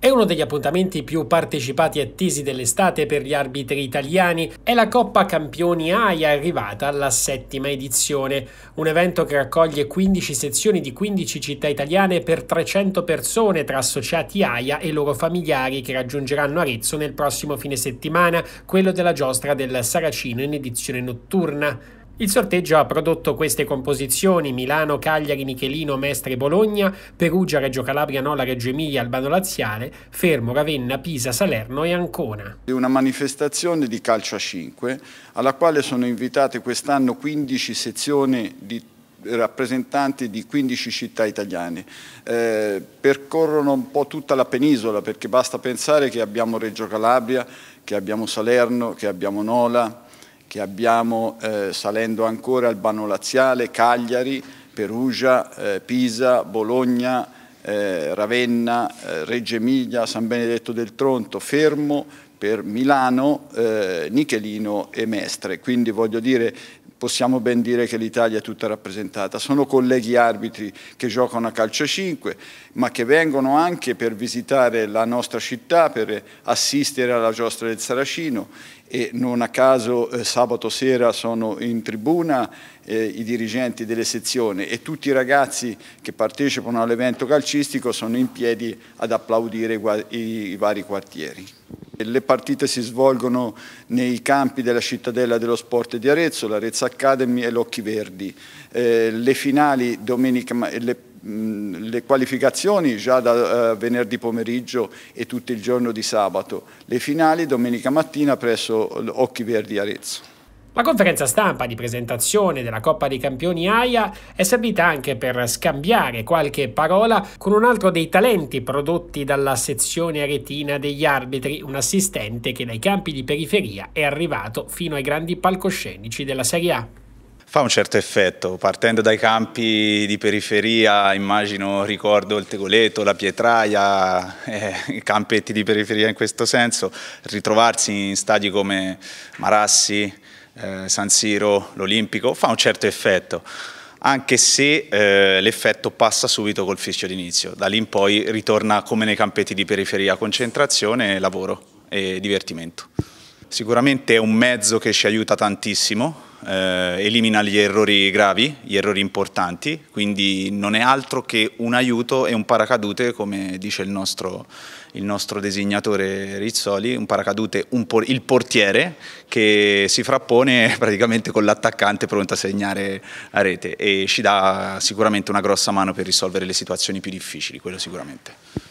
È uno degli appuntamenti più partecipati e attesi dell'estate per gli arbitri italiani, è la Coppa Campioni AIA arrivata alla settima edizione, un evento che raccoglie 15 sezioni di 15 città italiane per 300 persone tra associati AIA e loro familiari che raggiungeranno Arezzo nel prossimo fine settimana, quello della giostra del Saracino in edizione notturna. Il sorteggio ha prodotto queste composizioni Milano, Cagliari, Michelino, Mestre, Bologna, Perugia, Reggio Calabria, Nola, Reggio Emilia, Albano Laziale, Fermo, Ravenna, Pisa, Salerno e Ancona. È una manifestazione di calcio a 5 alla quale sono invitate quest'anno 15 sezioni di rappresentanti di 15 città italiane. Eh, percorrono un po' tutta la penisola perché basta pensare che abbiamo Reggio Calabria, che abbiamo Salerno, che abbiamo Nola, che abbiamo eh, salendo ancora il Bano Laziale, Cagliari, Perugia, eh, Pisa, Bologna, eh, Ravenna, eh, Reggio Emilia, San Benedetto del Tronto, Fermo per Milano, Nichelino eh, e Mestre. Quindi voglio dire possiamo ben dire che l'Italia è tutta rappresentata. Sono colleghi arbitri che giocano a calcio 5, ma che vengono anche per visitare la nostra città, per assistere alla giostra del Saracino e non a caso eh, sabato sera sono in tribuna eh, i dirigenti delle sezioni e tutti i ragazzi che partecipano all'evento calcistico sono in piedi ad applaudire i, i vari quartieri. Le partite si svolgono nei campi della cittadella dello sport di Arezzo, l'Arezzo Academy e l'Occhi Verdi. Eh, le finali domenica, le, mh, le qualificazioni già da uh, venerdì pomeriggio e tutto il giorno di sabato. Le finali domenica mattina presso Occhi Verdi Arezzo. La conferenza stampa di presentazione della Coppa dei Campioni AIA è servita anche per scambiare qualche parola con un altro dei talenti prodotti dalla sezione aretina degli arbitri, un assistente che dai campi di periferia è arrivato fino ai grandi palcoscenici della Serie A fa un certo effetto, partendo dai campi di periferia, immagino, ricordo il Tegoleto, la Pietraia, eh, campetti di periferia in questo senso, ritrovarsi in stadi come Marassi, eh, San Siro, l'Olimpico, fa un certo effetto anche se eh, l'effetto passa subito col fischio d'inizio, da lì in poi ritorna come nei campetti di periferia, concentrazione, lavoro e divertimento. Sicuramente è un mezzo che ci aiuta tantissimo, eh, elimina gli errori gravi, gli errori importanti, quindi non è altro che un aiuto e un paracadute, come dice il nostro, il nostro designatore Rizzoli, un paracadute, un por il portiere che si frappone praticamente con l'attaccante pronto a segnare a rete e ci dà sicuramente una grossa mano per risolvere le situazioni più difficili, quello sicuramente.